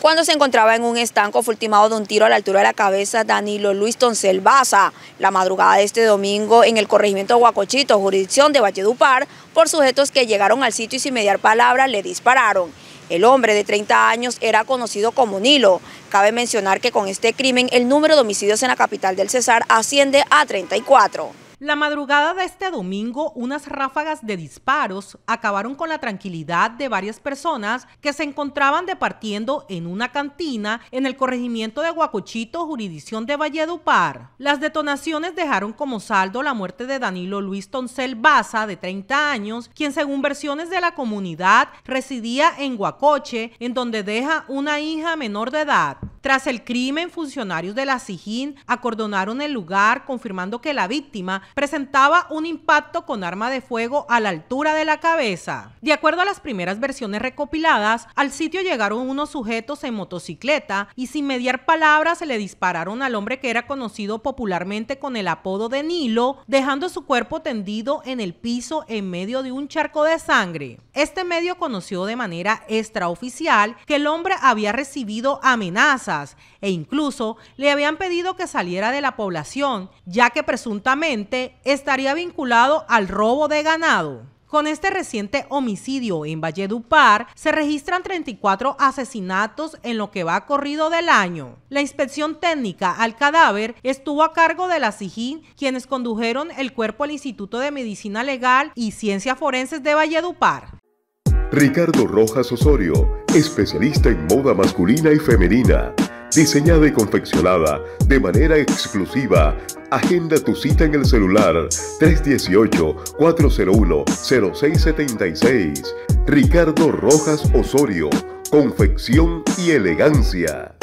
cuando se encontraba en un estanco fue ultimado de un tiro a la altura de la cabeza Danilo Luis Toncel Baza la madrugada de este domingo en el corregimiento de Huacochito, jurisdicción de Valledupar, por sujetos que llegaron al sitio y sin mediar palabra le dispararon. El hombre de 30 años era conocido como Nilo. Cabe mencionar que con este crimen el número de homicidios en la capital del Cesar asciende a 34. La madrugada de este domingo, unas ráfagas de disparos acabaron con la tranquilidad de varias personas que se encontraban departiendo en una cantina en el corregimiento de Huacochito, jurisdicción de Valledupar. Las detonaciones dejaron como saldo la muerte de Danilo Luis Toncel Baza, de 30 años, quien según versiones de la comunidad residía en Huacoche, en donde deja una hija menor de edad. Tras el crimen, funcionarios de la SIJIN acordonaron el lugar confirmando que la víctima presentaba un impacto con arma de fuego a la altura de la cabeza. De acuerdo a las primeras versiones recopiladas, al sitio llegaron unos sujetos en motocicleta y sin mediar palabras se le dispararon al hombre que era conocido popularmente con el apodo de Nilo, dejando su cuerpo tendido en el piso en medio de un charco de sangre. Este medio conoció de manera extraoficial que el hombre había recibido amenazas e incluso le habían pedido que saliera de la población, ya que presuntamente estaría vinculado al robo de ganado. Con este reciente homicidio en Valledupar, se registran 34 asesinatos en lo que va corrido del año. La inspección técnica al cadáver estuvo a cargo de la SIGIN, quienes condujeron el cuerpo al Instituto de Medicina Legal y Ciencias Forenses de Valledupar. Ricardo Rojas Osorio, especialista en moda masculina y femenina. Diseñada y confeccionada de manera exclusiva. Agenda tu cita en el celular 318-401-0676. Ricardo Rojas Osorio, confección y elegancia.